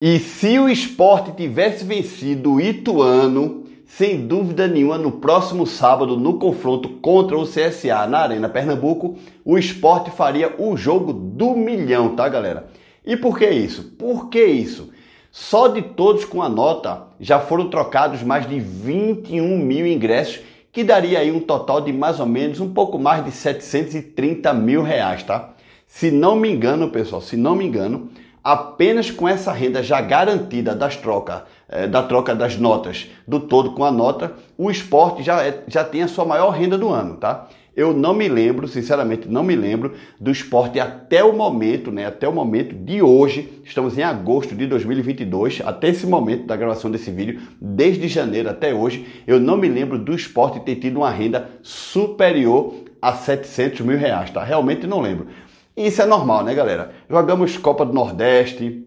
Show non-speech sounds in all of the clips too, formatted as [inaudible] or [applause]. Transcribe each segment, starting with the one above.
E se o esporte tivesse vencido o Ituano, sem dúvida nenhuma, no próximo sábado, no confronto contra o CSA na Arena Pernambuco, o esporte faria o jogo do milhão, tá galera? E por que isso? Por que isso? Só de todos com a nota já foram trocados mais de 21 mil ingressos, que daria aí um total de mais ou menos um pouco mais de 730 mil reais, tá? Se não me engano, pessoal, se não me engano, apenas com essa renda já garantida das trocas, eh, da troca das notas do todo com a nota, o esporte já, é, já tem a sua maior renda do ano, tá? Eu não me lembro, sinceramente, não me lembro do esporte até o momento, né? Até o momento de hoje, estamos em agosto de 2022, até esse momento da gravação desse vídeo, desde janeiro até hoje, eu não me lembro do esporte ter tido uma renda superior a 700 mil reais, tá? Realmente não lembro. E isso é normal, né, galera? Jogamos Copa do Nordeste,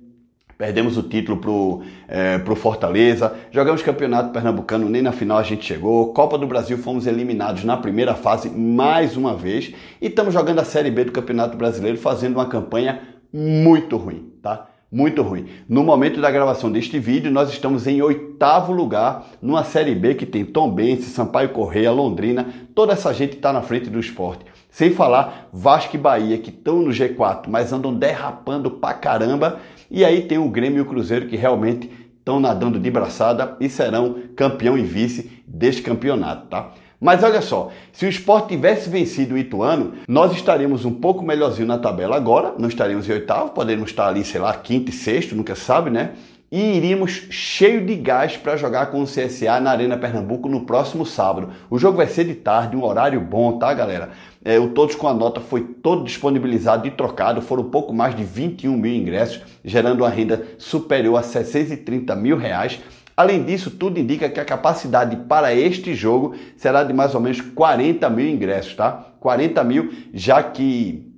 perdemos o título pro, é, pro Fortaleza, jogamos Campeonato Pernambucano, nem na final a gente chegou, Copa do Brasil fomos eliminados na primeira fase mais uma vez e estamos jogando a Série B do Campeonato Brasileiro fazendo uma campanha muito ruim, tá? Muito ruim. No momento da gravação deste vídeo, nós estamos em oitavo lugar numa Série B que tem Tom Benz, Sampaio Correia, Londrina, toda essa gente está na frente do esporte. Sem falar Vasco e Bahia, que estão no G4, mas andam derrapando pra caramba. E aí tem o Grêmio e o Cruzeiro, que realmente estão nadando de braçada e serão campeão e vice deste campeonato, tá? Mas olha só, se o esporte tivesse vencido o Ituano, nós estaríamos um pouco melhorzinho na tabela agora, não estaríamos em oitavo, poderíamos estar ali, sei lá, quinto e sexto, nunca sabe, né? e iríamos cheio de gás para jogar com o CSA na Arena Pernambuco no próximo sábado. O jogo vai ser de tarde, um horário bom, tá, galera? É, o Todos com a Nota foi todo disponibilizado e trocado, foram pouco mais de 21 mil ingressos, gerando uma renda superior a 630 mil reais. Além disso, tudo indica que a capacidade para este jogo será de mais ou menos 40 mil ingressos, tá? 40 mil, já que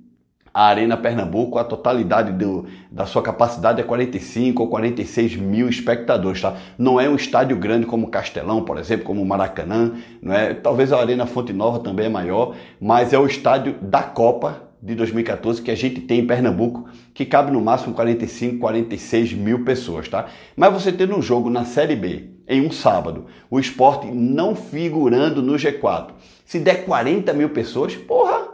a Arena Pernambuco, a totalidade do, da sua capacidade é 45 ou 46 mil espectadores, tá? Não é um estádio grande como Castelão, por exemplo, como Maracanã, não é? Talvez a Arena Fonte Nova também é maior, mas é o estádio da Copa de 2014 que a gente tem em Pernambuco, que cabe no máximo 45, 46 mil pessoas, tá? Mas você tendo um jogo na Série B em um sábado, o esporte não figurando no G4, se der 40 mil pessoas, porra,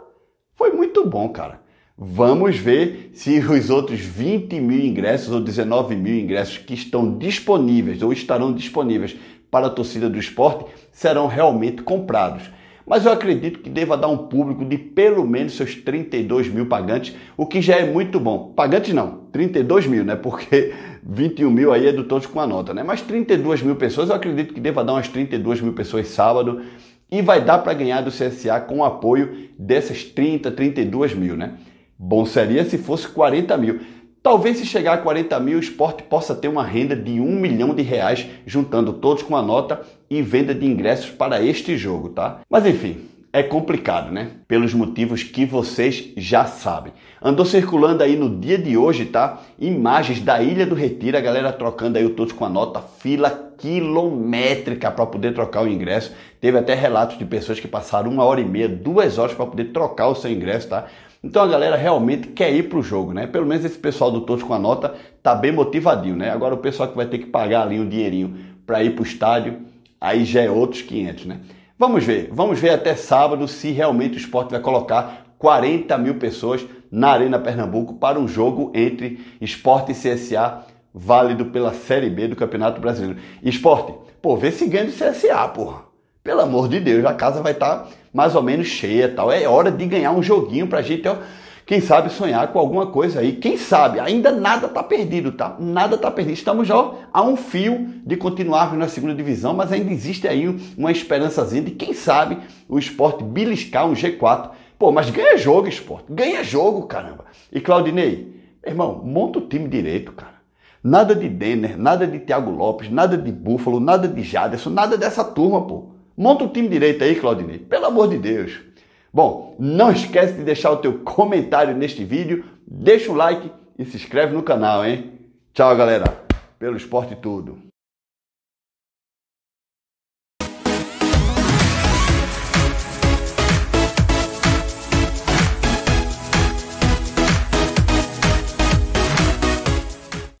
foi muito bom, cara. Vamos ver se os outros 20 mil ingressos ou 19 mil ingressos que estão disponíveis ou estarão disponíveis para a torcida do esporte serão realmente comprados. Mas eu acredito que deva dar um público de pelo menos seus 32 mil pagantes, o que já é muito bom. Pagantes não, 32 mil, né? Porque 21 [laughs] mil aí é do todos com a nota, né? Mas 32 mil pessoas, eu acredito que deva dar umas 32 mil pessoas sábado e vai dar para ganhar do CSA com o apoio dessas 30, 32 mil, né? Bom seria se fosse 40 mil. Talvez se chegar a 40 mil, o esporte possa ter uma renda de 1 milhão de reais, juntando todos com a nota e venda de ingressos para este jogo, tá? Mas enfim, é complicado, né? Pelos motivos que vocês já sabem. Andou circulando aí no dia de hoje, tá? Imagens da Ilha do Retiro, a galera trocando aí o todos com a nota, fila quilométrica para poder trocar o ingresso. Teve até relatos de pessoas que passaram uma hora e meia, duas horas para poder trocar o seu ingresso, tá? Então a galera realmente quer ir para o jogo, né? Pelo menos esse pessoal do Todos com a Nota tá bem motivadinho, né? Agora o pessoal que vai ter que pagar ali um dinheirinho para ir para o estádio, aí já é outros 500, né? Vamos ver, vamos ver até sábado se realmente o esporte vai colocar 40 mil pessoas na Arena Pernambuco para um jogo entre esporte e CSA, válido pela Série B do Campeonato Brasileiro. Esporte, pô, vê se ganha do CSA, porra. Pelo amor de Deus, a casa vai estar. Tá mais ou menos cheia tal. É hora de ganhar um joguinho pra gente, ó. Quem sabe sonhar com alguma coisa aí. Quem sabe? Ainda nada tá perdido, tá? Nada tá perdido. Estamos já a um fio de continuarmos na segunda divisão, mas ainda existe aí uma esperançazinha de quem sabe o esporte beliscar um G4. Pô, mas ganha jogo, esporte. Ganha jogo, caramba. E Claudinei, irmão, monta o time direito, cara. Nada de Denner, nada de Thiago Lopes, nada de Búfalo, nada de Jaderson, nada dessa turma, pô. Monta um time direito aí, Claudinei. Pelo amor de Deus. Bom, não esquece de deixar o teu comentário neste vídeo, deixa o like e se inscreve no canal, hein? Tchau, galera. Pelo esporte tudo.